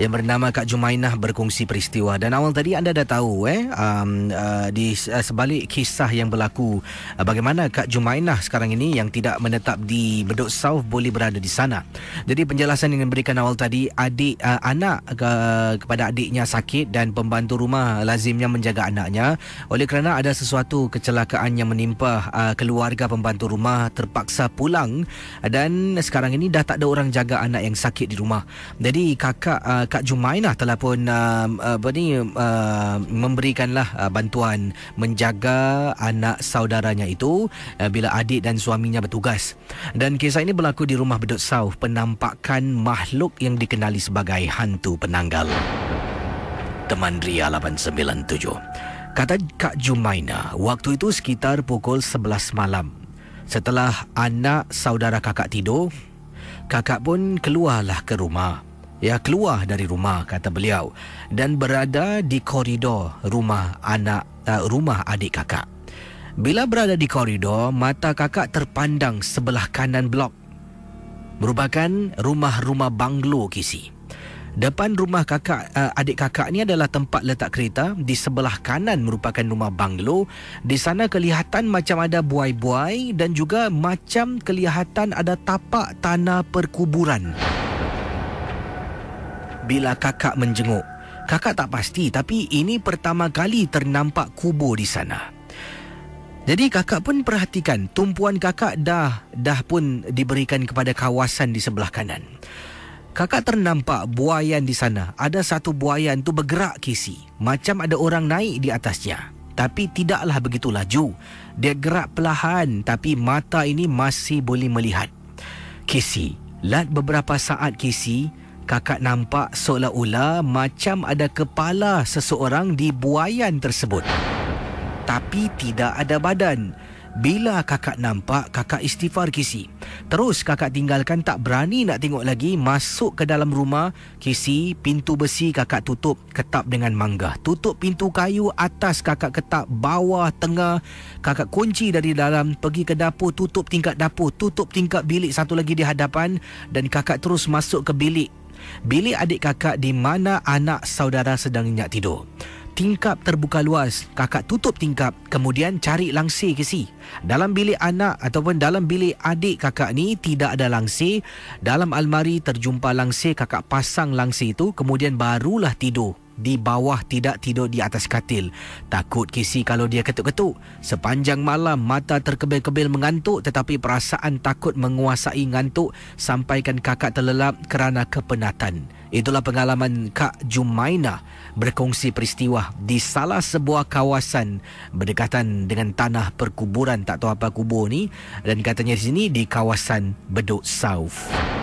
yang bernama Kak Jumainah berkongsi peristiwa dan awal tadi anda dah tahu eh um, uh, di uh, sebalik kisah yang berlaku uh, bagaimana Kak Jumainah sekarang ini yang tidak menetap di Bedok South boleh berada di sana. Jadi penjelasan yang diberikan awal tadi adik uh, anak uh, kepada adiknya sakit dan pembantu rumah lazimnya menjaga anaknya oleh kerana ada sesuatu kecelakaan yang menimpa uh, keluarga pembantu rumah terpaksa pulang dan sekarang ini dah tak ada orang jaga anak yang sakit di rumah. Jadi kakak uh, Kak Jumainah telah pun uh, um, uh, um, uh, memberikanlah uh, bantuan menjaga anak saudaranya itu uh, bila adik dan suaminya bertugas. Dan kisah ini berlaku di rumah Bedok South, penampakan makhluk yang dikenali sebagai hantu penanggal. Teman Ria 897. Kata Kak Jumaina, waktu itu sekitar pukul 11 malam. Setelah anak saudara kakak tidur, kakak pun keluarlah ke rumah ya keluar dari rumah kata beliau dan berada di koridor rumah anak uh, rumah adik kakak. Bila berada di koridor, mata kakak terpandang sebelah kanan blok. Merupakan rumah-rumah banglo kisi. Depan rumah kakak uh, adik kakak ni adalah tempat letak kereta, di sebelah kanan merupakan rumah banglo. Di sana kelihatan macam ada buai-buai dan juga macam kelihatan ada tapak tanah perkuburan bila kakak menjenguk. Kakak tak pasti tapi ini pertama kali ternampak kubur di sana. Jadi kakak pun perhatikan tumpuan kakak dah dah pun diberikan kepada kawasan di sebelah kanan. Kakak ternampak buayan di sana. Ada satu buayan tu bergerak kisi. Macam ada orang naik di atasnya. Tapi tidaklah begitu laju. Dia gerak perlahan tapi mata ini masih boleh melihat. Kisi. Lat beberapa saat Kisi kakak nampak seolah-olah macam ada kepala seseorang di buayan tersebut. Tapi tidak ada badan. Bila kakak nampak, kakak istighfar Kisi. Terus kakak tinggalkan tak berani nak tengok lagi masuk ke dalam rumah. Kisi, pintu besi kakak tutup ketap dengan mangga. Tutup pintu kayu atas kakak ketap, bawah, tengah. Kakak kunci dari dalam, pergi ke dapur, tutup tingkat dapur, tutup tingkat bilik satu lagi di hadapan. Dan kakak terus masuk ke bilik bilik adik kakak di mana anak saudara sedang nyak tidur. Tingkap terbuka luas, kakak tutup tingkap, kemudian cari langsi, ke si. Dalam bilik anak ataupun dalam bilik adik kakak ni tidak ada langsi. Dalam almari terjumpa langsi. kakak pasang langsi itu, kemudian barulah tidur di bawah tidak tidur di atas katil. Takut Kisi kalau dia ketuk-ketuk. Sepanjang malam mata terkebil-kebil mengantuk tetapi perasaan takut menguasai ngantuk sampaikan kakak terlelap kerana kepenatan. Itulah pengalaman Kak Jumaina berkongsi peristiwa di salah sebuah kawasan berdekatan dengan tanah perkuburan tak tahu apa kubur ni dan katanya sini di kawasan Bedok South.